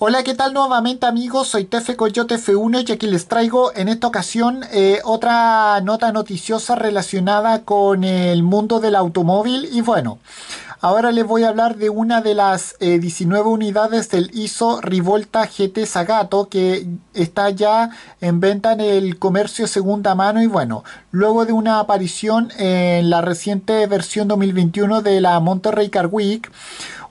Hola, ¿qué tal nuevamente amigos? Soy Tefe Coyote F1 y aquí les traigo en esta ocasión eh, otra nota noticiosa relacionada con el mundo del automóvil y bueno, ahora les voy a hablar de una de las 19 eh, unidades del ISO Rivolta GT Zagato que está ya en venta en el comercio segunda mano y bueno, luego de una aparición en la reciente versión 2021 de la Monterrey Car Week,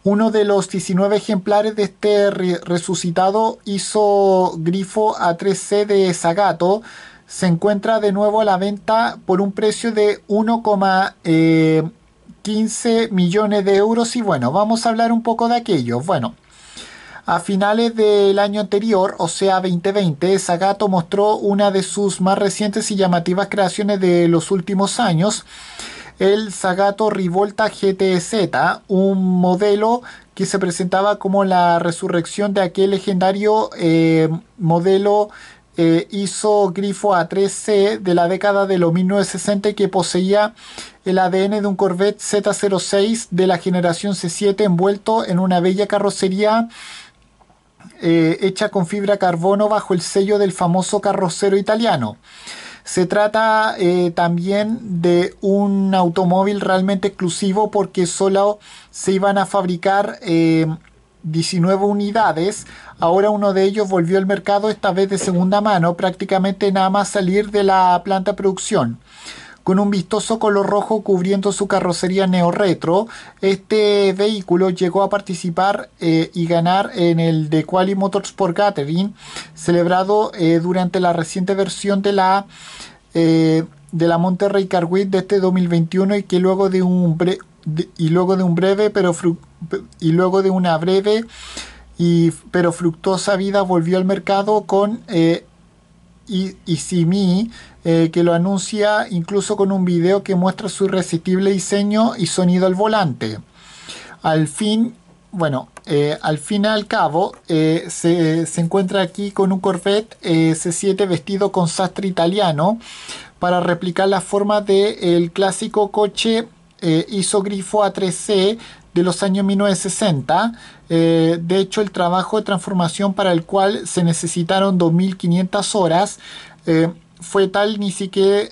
uno de los 19 ejemplares de este resucitado hizo grifo a 3C de Zagato. Se encuentra de nuevo a la venta por un precio de 1,15 eh, millones de euros. Y bueno, vamos a hablar un poco de aquello. Bueno, a finales del año anterior, o sea 2020, Zagato mostró una de sus más recientes y llamativas creaciones de los últimos años el Zagato Rivolta GTZ, un modelo que se presentaba como la resurrección de aquel legendario eh, modelo eh, ISO grifo A3C de la década de los 1960 que poseía el ADN de un Corvette Z06 de la generación C7 envuelto en una bella carrocería eh, hecha con fibra carbono bajo el sello del famoso carrocero italiano. Se trata eh, también de un automóvil realmente exclusivo porque solo se iban a fabricar 19 eh, unidades. Ahora uno de ellos volvió al mercado, esta vez de segunda mano, prácticamente nada más salir de la planta de producción con un vistoso color rojo cubriendo su carrocería neo-retro. Este vehículo llegó a participar eh, y ganar en el de Quali Motorsport Gathering, celebrado eh, durante la reciente versión de la, eh, de la Monterrey Car Week de este 2021 y que luego de un, y luego de un breve pero y luego de una breve y, pero fructuosa vida volvió al mercado con si eh, que lo anuncia incluso con un video que muestra su irresistible diseño y sonido al volante. Al fin, bueno, eh, al fin y al cabo, eh, se, encuentra aquí con un Corvette eh, C7 vestido con sastre italiano para replicar la forma del clásico coche isogrifo A3C de los años 1960. Eh, de hecho, el trabajo de transformación para el cual se necesitaron 2.500 horas eh, fue tal ni siquiera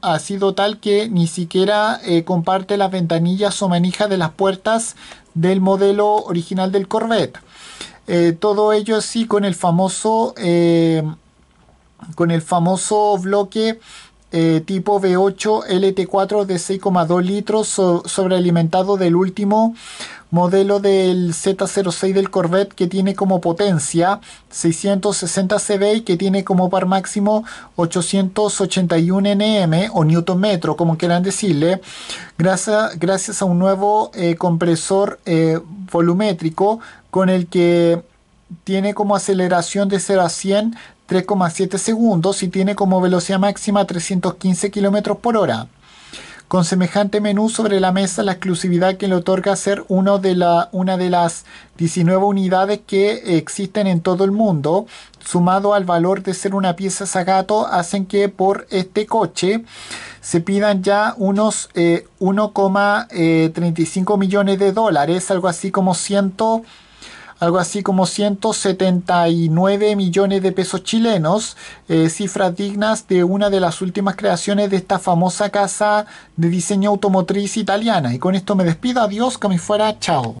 ha sido tal que ni siquiera eh, comparte las ventanillas o manijas de las puertas del modelo original del Corvette. todo ello así con el famoso con el famoso bloque eh, tipo V8 LT4 de 6,2 litros sobrealimentado del último modelo del Z06 del Corvette que tiene como potencia 660 CV y que tiene como par máximo 881 Nm o newton metro, como quieran decirle, gracias, a un nuevo eh, compresor eh, volumétrico con el que tiene como aceleración de 0 a 100 3,7 segundos y tiene como velocidad máxima 315 km por hora. Con semejante menú sobre la mesa, la exclusividad que le otorga ser una de las 19 unidades que existen en todo el mundo, sumado al valor de ser una pieza Zagato, hacen que por este coche se pidan ya unos 1,35 eh, eh, millones de dólares, algo así como 100 algo así como 179 millones de pesos chilenos, eh, cifras dignas de una de las últimas creaciones de esta famosa casa de diseño automotriz italiana. Y con esto me despido, adiós, que me fuera, chao.